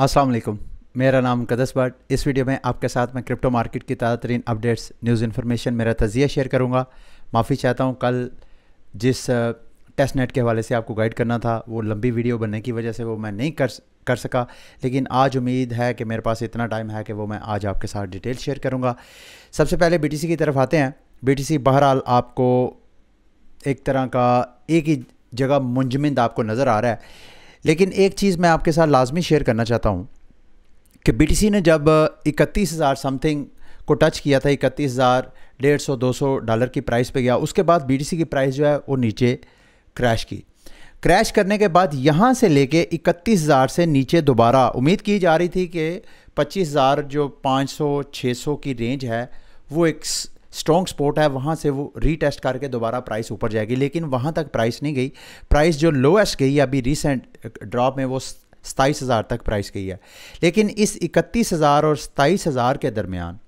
अस्सलाम वालेकुम मेरा नाम कदस भट्ट इस वीडियो में आपके साथ मैं क्रिप्टो मार्केट की ताज़ा तरीन अपडेट्स न्यूज़ इन्फॉर्मेशन मेरा तजिया शेयर करूँगा माफ़ी चाहता हूँ कल जिस टेस्ट नेट के हवाले से आपको गाइड करना था वो लंबी वीडियो बनने की वजह से वो मैं नहीं कर कर सका लेकिन आज उम्मीद है कि मेरे पास इतना टाइम है कि वो मैं आज आपके साथ डिटेल शेयर करूँगा सबसे पहले बी की तरफ आते हैं बी बहरहाल आपको एक तरह का एक ही जगह मुंजमंद आपको नज़र आ रहा है लेकिन एक चीज़ मैं आपके साथ लाजमी शेयर करना चाहता हूँ कि बी ने जब इकतीस हज़ार समथिंग को टच किया था इकतीस हज़ार डेढ़ सौ दो सौ डॉलर की प्राइस पे गया उसके बाद बी की प्राइस जो है वो नीचे क्रैश की क्रैश करने के बाद यहाँ से लेके इकतीस हज़ार से नीचे दोबारा उम्मीद की जा रही थी कि पच्चीस हज़ार जो पाँच सौ छः सौ की रेंज है वो एक स्ट्रॉन्ग स्पॉट है वहाँ से वो रीटेस्ट करके दोबारा प्राइस ऊपर जाएगी लेकिन वहाँ तक प्राइस नहीं गई प्राइस जो लोएस्ट गई अभी रिसेंट ड्रॉप में वो सताईस हज़ार तक प्राइस गई है लेकिन इस इकतीस हज़ार और सताईस हज़ार के दरमियान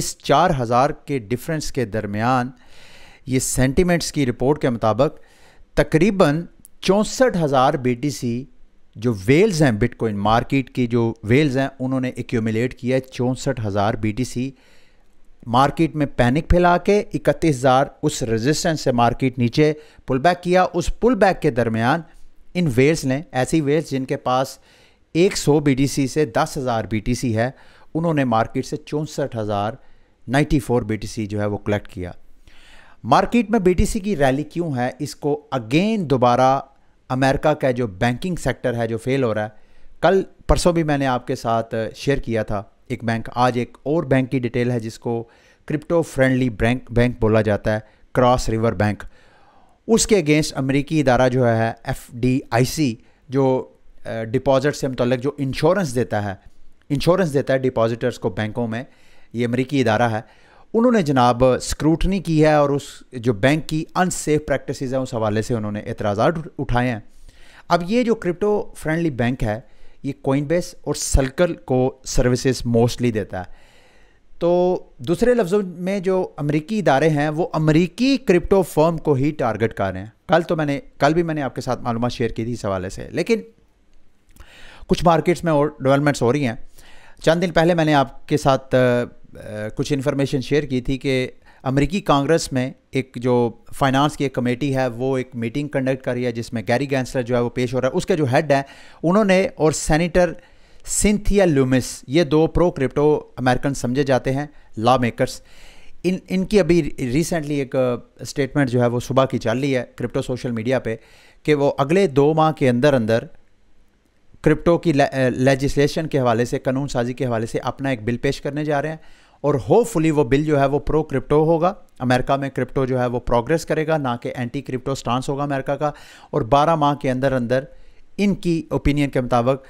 इस चार हज़ार के डिफरेंस के दरमियान ये सेंटिमेंट्स की रिपोर्ट के मुताबिक तकरीबन चौंसठ हज़ार सी जो वेल्स हैं बिटकॉइन मार्केट की जो वेल्स हैं उन्होंने एक्यूमिलेट किया है चौंसठ हज़ार सी मार्केट में पैनिक फैला के इकतीस हज़ार उस रेजिस्टेंस से मार्केट नीचे पुल बैक किया उस पुल बैक के दरमियान इन वेल्स ने ऐसी वेल्स जिनके पास 100 बीटीसी से 10,000 बीटीसी है उन्होंने मार्केट से चौंसठ हज़ार नाइन्टी फोर बी जो है वो कलेक्ट किया मार्केट में बी की रैली क्यों है इसको अगेन दोबारा अमेरिका का जो बैंकिंग सेक्टर है जो फेल हो रहा है कल परसों भी मैंने आपके साथ शेयर किया था एक बैंक आज एक और बैंक की डिटेल है जिसको क्रिप्टो फ्रेंडली बैंक बैंक बोला जाता है क्रॉस रिवर बैंक उसके अगेंस्ट अमेरिकी इदारा जो है एफ जो डिपॉज़िट से मतलब जो इंश्योरेंस देता है इंश्योरेंस देता है डिपॉजिटर्स को बैंकों में ये अमेरिकी इदारा है उन्होंने जनाब स्क्रूटनी की है और उस जो बैंक की अनसेफ प्रैक्टिस हैं उस हवाले से उन्होंने एतराज उठाए हैं अब ये जो क्रिप्टो फ्रेंडली बैंक है ये कोइनबेस और सर्कल को सर्विसेज मोस्टली देता है तो दूसरे लफ्ज़ों में जो अमेरिकी इदारे हैं वो अमेरिकी क्रिप्टो फर्म को ही टारगेट कर रहे हैं कल तो मैंने कल भी मैंने आपके साथ मालूम शेयर की थी इस हवाले से लेकिन कुछ मार्केट्स में और डेवलपमेंट्स हो रही हैं चंद दिन पहले मैंने आपके साथ आ, कुछ इन्फॉर्मेशन शेयर की थी कि अमेरिकी कांग्रेस में एक जो फाइनेंस की एक कमेटी है वो एक मीटिंग कंडक्ट कर रही है जिसमें गैरी गैंसलर जो है वो पेश हो रहा है उसके जो हेड हैं उन्होंने और सेनेटर सिंथिया लुमिस ये दो प्रो क्रिप्टो अमेरिकन समझे जाते हैं लॉ मेकर्स इन इनकी अभी रिसेंटली एक स्टेटमेंट uh, जो है वो सुबह की चल रही है क्रिप्टो सोशल मीडिया पे कि वो अगले दो माह के अंदर अंदर क्रिप्टो की लेजिस्लेशन uh, के हवाले से कानून साजी के हवाले से अपना एक बिल पेश करने जा रहे हैं और होपफुली वो बिल जो है वो प्रो क्रिप्टो होगा अमेरिका में क्रिप्टो जो है वो प्रोग्रेस करेगा ना कि एंटी क्रिप्टो स्टांस होगा अमेरिका का और 12 माह के अंदर अंदर इनकी ओपिनियन के मुताबिक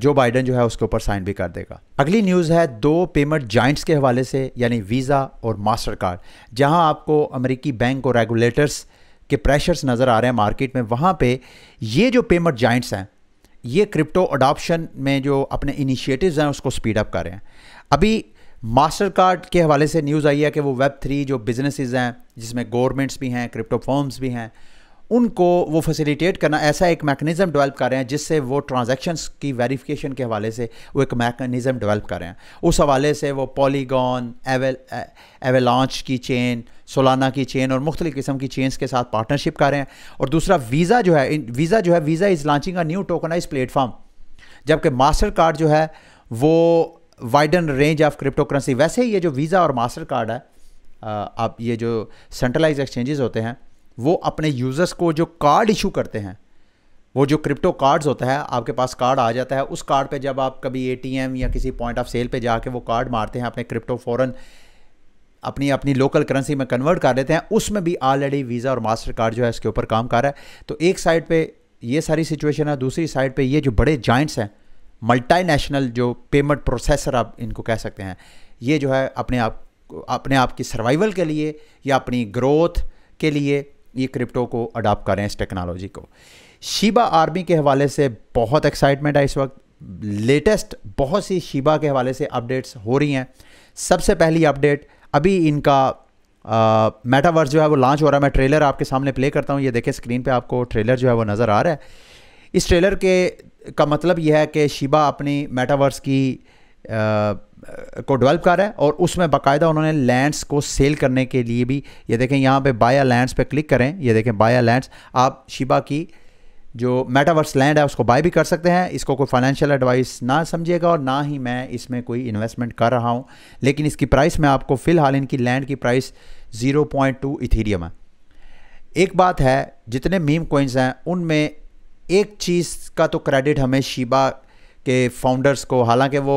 जो बाइडन जो है उसके ऊपर साइन भी कर देगा अगली न्यूज़ है दो पेमेंट जॉइंट्स के हवाले से यानी वीज़ा और मास्टर कार्ड जहाँ आपको अमेरिकी बैंक और रेगुलेटर्स के प्रेशर्स नज़र आ रहे हैं मार्केट में वहाँ पे ये जो पेमेंट जॉइंट्स हैं ये क्रिप्टो अडॉप्शन में जो अपने इनिशिएटिव्स हैं उसको स्पीड अप कर रहे हैं अभी मास्टर कार्ड के हवाले से न्यूज़ आई है कि वो वेब थ्री जो बिजनेसेस हैं जिसमें गवर्नमेंट्स भी हैं क्रिप्टो फॉर्म्स भी हैं उनको वो फैसिलिटेट करना ऐसा एक मैकेनिज्म डेवलप कर रहे हैं जिससे वो ट्रांजैक्शंस की वेरिफिकेशन के हवाले से वो एक मैकेनिज्म डेवलप कर रहे हैं उस हवाले से वो पॉलीगॉन एवेल एवेलॉन्च की चेन सोलाना की चेन और मुख्तलि किस्म की चेन्स के साथ पार्टनरशिप कर रहे हैं और दूसरा वीज़ा जो है वीज़ा जो है visa is launching a new tokenise platform जबकि मास्टर कार्ड जो है वो widen range of crypto currency वैसे ही ये जो वीज़ा और मास्टर कार्ड है आप ये जो सेंट्रलाइज एक्सचेंजेस होते हैं वो अपने यूज़र्स को जो कार्ड इशू करते हैं वो जो क्रिप्टो कार्ड्स होता है आपके पास कार्ड आ जाता है उस कार्ड पे जब आप कभी एटीएम या किसी पॉइंट ऑफ सेल पे जाके वो कार्ड मारते हैं अपने क्रिप्टो फॉरन अपनी अपनी लोकल करेंसी में कन्वर्ट कर लेते हैं उसमें भी ऑलरेडी वीज़ा और मास्टर कार्ड जो है इसके ऊपर काम कर रहा है तो एक साइड पर ये सारी सिचुएशन है दूसरी साइड पर ये जो बड़े जॉइंट्स हैं मल्टीनेशनल जो पेमेंट प्रोसेसर आप इनको कह सकते हैं ये जो है अपने आप अपने आप की सर्वाइवल के लिए या अपनी ग्रोथ के लिए ये क्रिप्टो को अडॉप्ट कर रहे हैं इस टेक्नोलॉजी को शिबा आर्मी के हवाले से बहुत एक्साइटमेंट है इस वक्त लेटेस्ट बहुत सी शिबा के हवाले से अपडेट्स हो रही हैं सबसे पहली अपडेट अभी इनका मेटावर्स जो है वो लॉन्च हो रहा है मैं ट्रेलर आपके सामने प्ले करता हूँ ये देखें स्क्रीन पे आपको ट्रेलर जो है वो नज़र आ रहा है इस ट्रेलर के का मतलब यह है कि शिबा अपनी मेटावर्स की आ, को डेवलप कर रहा है और उसमें बाकायदा उन्होंने लैंड्स को सेल करने के लिए भी ये देखें यहाँ पे बाया लैंड्स पे क्लिक करें ये देखें बाया लैंड्स आप शिबा की जो मेटावर्स लैंड है उसको बाय भी कर सकते हैं इसको कोई फाइनेंशियल एडवाइस ना समझिएगा और ना ही मैं इसमें कोई इन्वेस्टमेंट कर रहा हूँ लेकिन इसकी प्राइस में आपको फ़िलहाल इनकी लैंड की price zero point two Ethereum है एक बात है जितने मीम कोइंस हैं उनमें एक चीज़ का तो क्रेडिट हमें शिबा के फाउंडर्स को हालांकि वो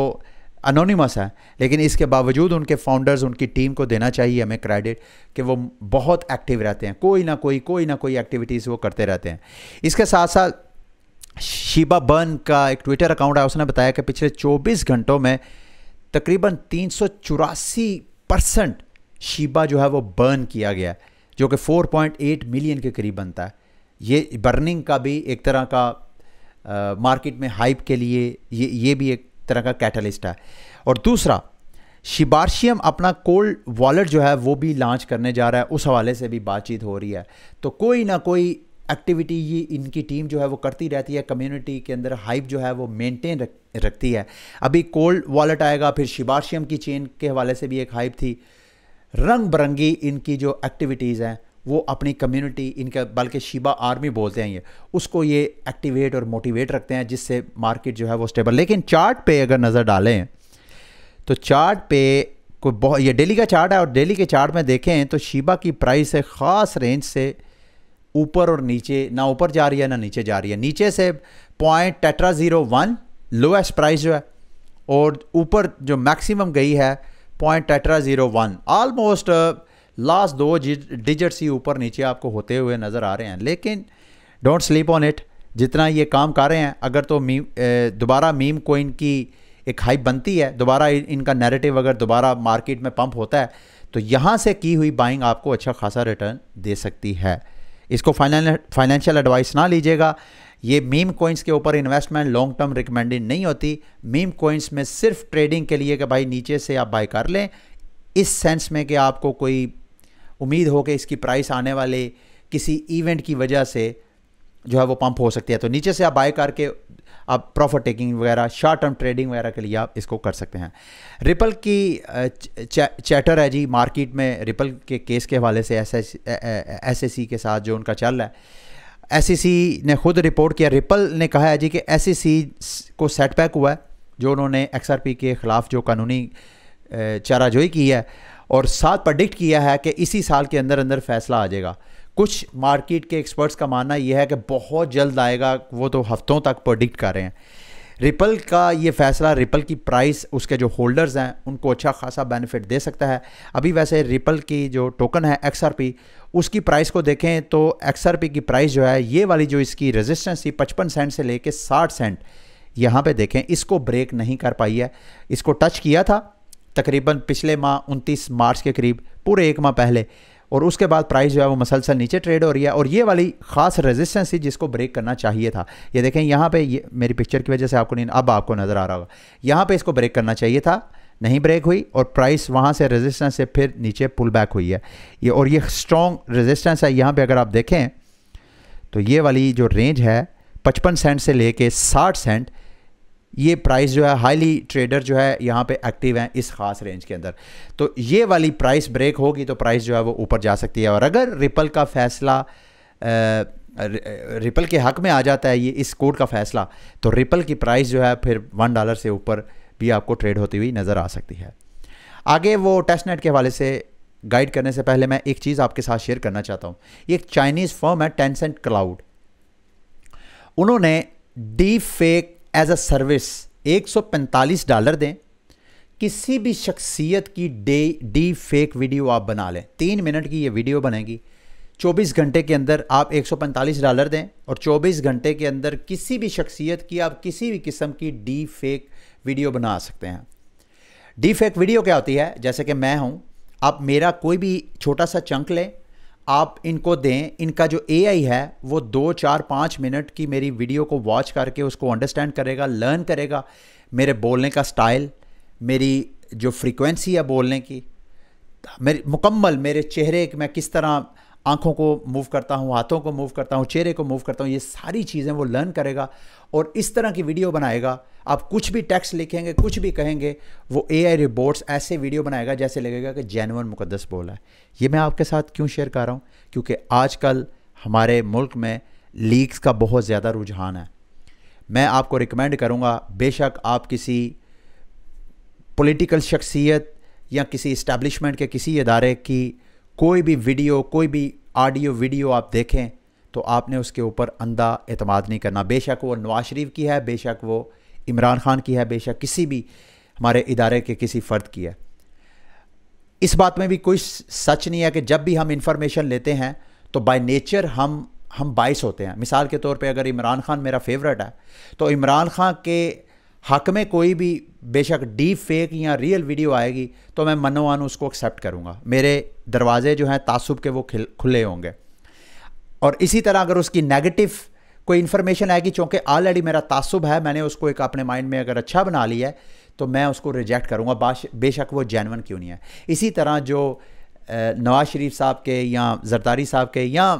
अनोनीमस है लेकिन इसके बावजूद उनके फाउंडर्स उनकी टीम को देना चाहिए हमें क्रेडिट कि वो बहुत एक्टिव रहते हैं कोई ना कोई कोई ना कोई एक्टिविटीज़ वो करते रहते हैं इसके साथ साथ शिबा बर्न का एक ट्विटर अकाउंट है उसने बताया कि पिछले 24 घंटों में तकरीबन तीन परसेंट शिबा जो है वो बर्न किया गया जो कि 4.8 मिलियन के करीब बनता है ये बर्निंग का भी एक तरह का मार्केट में हाइप के लिए ये ये भी एक तरह का कैटलिस्ट है और दूसरा शिबारशियम अपना कोल्ड वॉलेट जो है वो भी लॉन्च करने जा रहा है उस हवाले से भी बातचीत हो रही है तो कोई ना कोई एक्टिविटी ये इनकी टीम जो है वो करती रहती है कम्युनिटी के अंदर हाइप जो है वो मेंटेन रख रखती है अभी कोल्ड वॉलेट आएगा फिर शिबारशियम की चेन के हवाले से भी एक हाइप थी रंग बिरंगी इनकी जो एक्टिविटीज़ हैं वो अपनी कम्युनिटी इनका बल्कि शिबा आर्मी बोलते हैं ये उसको ये एक्टिवेट और मोटिवेट रखते हैं जिससे मार्केट जो है वो स्टेबल लेकिन चार्ट पे अगर नज़र डालें तो चार्ट पे को बहुत ये डेली का चार्ट है और डेली के चार्ट में देखें तो शिबा की प्राइस है ख़ास रेंज से ऊपर और नीचे ना ऊपर जा रही है ना नीचे जा रही है नीचे से point tetra zero one lowest price जो है और ऊपर जो मैक्सिमम गई है point tetra zero one almost last दो डिजिट्स ही ऊपर नीचे आपको होते हुए नज़र आ रहे हैं लेकिन डोंट स्लीप ऑन इट जितना ये काम कर रहे हैं अगर तो मीम दोबारा मीम कोइन की एक हाइप बनती है दोबारा इनका नैरेटिव अगर दोबारा मार्केट में पंप होता है तो यहाँ से की हुई बाइंग आपको अच्छा खासा रिटर्न दे सकती है इसको फाइनेंशियल एडवाइस ना लीजिएगा ये मीम कोइंस के ऊपर इन्वेस्टमेंट लॉन्ग टर्म रिकमेंडेड नहीं होती मीम कोइंस में सिर्फ ट्रेडिंग के लिए कि भाई नीचे से आप बाई कर लें इस सेंस में कि आपको कोई उम्मीद हो कि इसकी प्राइस आने वाले किसी इवेंट की वजह से जो है वो पंप हो सकती है तो नीचे से आप बाय करके आप प्रॉफिट टेकिंग वगैरह शॉर्ट टर्म ट्रेडिंग वगैरह के लिए आप इसको कर सकते हैं रिपल की चैटर है जी मार्केट में रिपल के केस के हवाले से एस एस के साथ जो उनका चल रहा है एस ने खुद रिपोर्ट किया रिपल ने कहा है जी कि एस को सेटबैक हुआ है जो उन्होंने एक्स के ख़िलाफ़ जो कानूनी चाराजोई की है और साथ प्रडिक्ट किया है कि इसी साल के अंदर अंदर फैसला आ जाएगा कुछ मार्केट के एक्सपर्ट्स का मानना यह है कि बहुत जल्द आएगा वो तो हफ्तों तक प्रोडिक्ट कर रहे हैं रिपल का ये फैसला रिपल की प्राइस उसके जो होल्डर्स हैं उनको अच्छा खासा बेनिफिट दे सकता है अभी वैसे रिपल की जो टोकन है एक्स उसकी प्राइस को देखें तो एक्स की प्राइस जो है ये वाली जो इसकी रेजिस्टेंस थी पचपन सेंट से लेके साठ सेंट यहाँ पे देखें इसको ब्रेक नहीं कर पाई है इसको टच किया था तकरीबन पिछले माह उनतीस मार्च के करीब पूरे एक माह पहले और उसके बाद प्राइस जो है वो मसलसल नीचे ट्रेड हो रही है और ये वाली खास रेजिस्टेंस थी जिसको ब्रेक करना चाहिए था ये देखें यहाँ पे ये मेरी पिक्चर की वजह से आपको नहीं अब आपको नज़र आ रहा होगा यहाँ पे इसको ब्रेक करना चाहिए था नहीं ब्रेक हुई और प्राइस वहाँ से रेजिस्टेंस से फिर नीचे पुल बैक हुई है ये और ये स्ट्रॉन्ग रेजिस्टेंस है यहाँ पर अगर आप देखें तो ये वाली जो रेंज है पचपन सेंट से ले कर साठ सेंट ये प्राइस जो है हाईली ट्रेडर जो है यहाँ पे एक्टिव हैं इस खास रेंज के अंदर तो ये वाली प्राइस ब्रेक होगी तो प्राइस जो है वो ऊपर जा सकती है और अगर रिपल का फैसला रिपल के हक में आ जाता है ये इस कोड का फैसला तो रिपल की प्राइस जो है फिर वन डॉलर से ऊपर भी आपको ट्रेड होती हुई नज़र आ सकती है आगे वो टेस्ट नेट के हवाले से गाइड करने से पहले मैं एक चीज़ आपके साथ शेयर करना चाहता हूँ ये एक चाइनीज़ फर्म है टेंसेंट क्लाउड उन्होंने deepfake as a service 145 dollar दें किसी भी शख्सियत की डे डी फेक वीडियो आप बना लें तीन मिनट की ये वीडियो बनेगी 24 घंटे के अंदर आप 145 डॉलर दें और 24 घंटे के अंदर किसी भी शख्सियत की आप किसी भी किस्म की डी फेक वीडियो बना सकते हैं डी फेक वीडियो क्या होती है जैसे कि मैं हूँ आप मेरा कोई भी छोटा सा चंक लें आप इनको दें इनका जो ए है वो दो चार पाँच मिनट की मेरी वीडियो को वॉच करके उसको अंडरस्टैंड करेगा लर्न करेगा मेरे बोलने का स्टाइल मेरी जो फ्रीक्वेंसी है बोलने की मेरी मुकम्मल मेरे चेहरे मैं किस तरह आँखों को मूव करता हूँ हाथों को मूव करता हूँ चेहरे को मूव करता हूँ ये सारी चीज़ें वो लर्न करेगा और इस तरह की वीडियो बनाएगा आप कुछ भी टेक्स्ट लिखेंगे कुछ भी कहेंगे वो ए आई रिपोर्ट्स ऐसे वीडियो बनाएगा जैसे लगेगा कि जैनवन मुकदस बोला है ये मैं आपके साथ क्यों शेयर कर रहा हूँ क्योंकि आजकल हमारे मुल्क में लीक्स का बहुत ज़्यादा रुझान है मैं आपको रिकमेंड करूँगा बेशक आप किसी पोलिटिकल शख्सियत या किसी इस्टेब्लिशमेंट के किसी इदारे की कोई भी वीडियो कोई भी ऑडियो वीडियो आप देखें तो आपने उसके ऊपर अंधा अतमाद नहीं करना बेशक वो नवाज शरीफ की है बेशक वो इमरान खान की है बेशक किसी भी हमारे इदारे के किसी फ़र्द की है इस बात में भी कोई सच नहीं है कि जब भी हम इंफॉर्मेशन लेते हैं तो बाय नेचर हम हम बाइस होते हैं मिसाल के तौर पे अगर इमरान खान मेरा फेवरेट है तो इमरान खान के हक में कोई भी बेशक डीप फेक या रियल वीडियो आएगी तो मैं मनोवन उसको एक्सेप्ट करूँगा मेरे दरवाजे जो हैं तासुब के वो खुले होंगे और इसी तरह अगर उसकी नेगेटिव कोई इन्फॉर्मेशन आएगी चूँकि ऑलरेडी मेरा तासुब है मैंने उसको एक अपने माइंड में अगर अच्छा बना लिया है तो मैं उसको रिजेक्ट करूँगा बेशक वो जैनवन क्यों नहीं है इसी तरह जो नवाज शरीफ साहब के या जरदारी साहब के या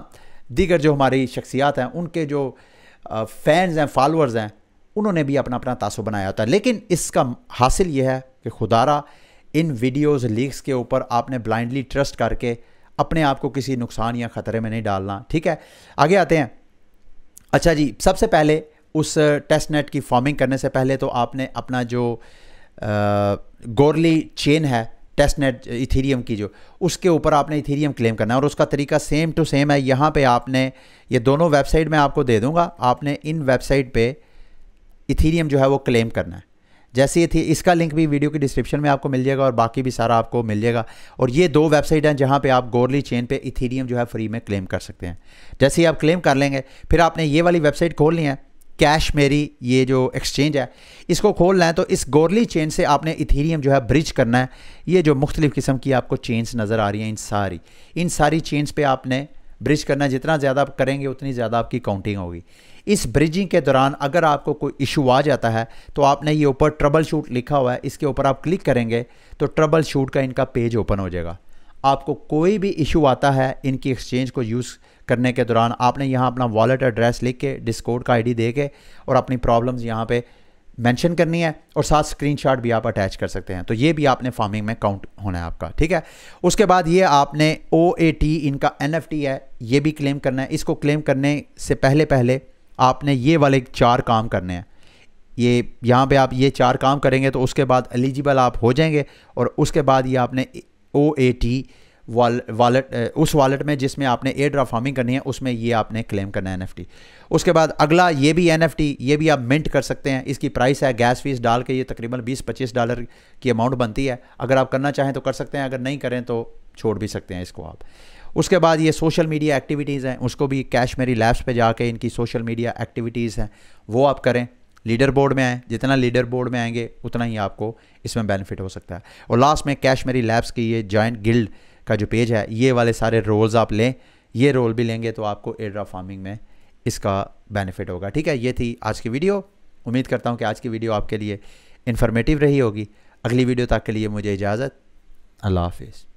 दीगर जो हमारी शख्सियात हैं उनके जो फैंस हैं फॉलोअर्स हैं उन्होंने भी अपना अपना तासु बनाया होता है लेकिन इसका हासिल यह है कि खुदारा इन वीडियोस लीक्स के ऊपर आपने ब्लाइंडली ट्रस्ट करके अपने आप को किसी नुकसान या ख़तरे में नहीं डालना ठीक है आगे आते हैं अच्छा जी सबसे पहले उस टेस्ट नेट की फॉर्मिंग करने से पहले तो आपने अपना जो गोरली चेन है टेस्ट नेट इथीरियम की जो उसके ऊपर आपने इथीरियम क्लेम करना है और उसका तरीका सेम टू सेम है यहाँ पे आपने ये दोनों वेबसाइट मैं आपको दे दूँगा आपने इन वेबसाइट पे इथीरियम जो है वो क्लेम करना है जैसे ये थी इसका लिंक भी वीडियो की डिस्क्रिप्शन में आपको मिल जाएगा और बाकी भी सारा आपको मिल जाएगा और ये दो वेबसाइट हैं जहाँ पे आप गोरली चेन पे इथीरियम जो है फ्री में क्लेम कर सकते हैं जैसे ही आप क्लेम कर लेंगे फिर आपने ये वाली वेबसाइट खोलनी है कैश मेरी ये जो एक्सचेंज है इसको खोलना है तो इस गोरली चेन से आपने इथीरियम जो है ब्रिज करना है ये जो मुख्तलिफ़ किस्म की आपको चेन्स नज़र आ रही हैं इन सारी इन सारी चेन्स पर आपने ब्रिज करना जितना ज़्यादा आप करेंगे उतनी ज़्यादा आपकी काउंटिंग होगी इस ब्रिजिंग के दौरान अगर आपको कोई इशू आ जाता है तो आपने ये ऊपर ट्रबल शूट लिखा हुआ है इसके ऊपर आप क्लिक करेंगे तो ट्रबल शूट का इनका पेज ओपन हो जाएगा आपको कोई भी इशू आता है इनकी एक्सचेंज को यूज़ करने के दौरान आपने यहाँ अपना वॉलेट एड्रेस लिख के डिस्कोड का आईडी दे के और अपनी प्रॉब्लम्स यहाँ पे मेंशन करनी है और साथ स्क्रीनशॉट भी आप अटैच कर सकते हैं तो ये भी आपने फार्मिंग में काउंट होना है आपका ठीक है उसके बाद ये आपने ओ इनका एन है ये भी क्लेम करना है इसको क्लेम करने से पहले पहले आपने ये वाले चार काम करने हैं ये यहाँ पे आप ये चार काम करेंगे तो उसके बाद एलिजिबल आप हो जाएंगे और उसके बाद ये आपने O A T wall wallet उस वालेट में जिसमें आपने एयर ड्रा फार्मिंग करनी है उसमें ये आपने क्लेम करना है एनएफटी उसके बाद अगला ये भी एनएफटी ये भी आप मिंट कर सकते हैं इसकी प्राइस है गैस फीस डाल के ये तकरीबन 20-25 डॉलर की अमाउंट बनती है अगर आप करना चाहें तो कर सकते हैं अगर नहीं करें तो छोड़ भी सकते हैं इसको आप उसके बाद ये सोशल मीडिया एक्टिविटीज़ हैं उसको भी कैश मेरी लैब्स पे जाके इनकी सोशल मीडिया एक्टिविटीज़ हैं वो आप करें लीडर बोर्ड में आएँ जितना लीडर बोर्ड में आएंगे उतना ही आपको इसमें बेनिफिट हो सकता है और लास्ट में कैश मेरी लैब्स की ये जॉइंट गिल्ड का जो पेज है ये वाले सारे रोल्स आप लें ये रोल भी लेंगे तो आपको एड्रा फार्मिंग में इसका बेनिफिट होगा ठीक है ये थी आज की वीडियो उम्मीद करता हूँ कि आज की वीडियो आपके लिए इन्फॉर्मेटिव रही होगी अगली वीडियो तक के लिए मुझे इजाज़त अल्लाह हाफिज़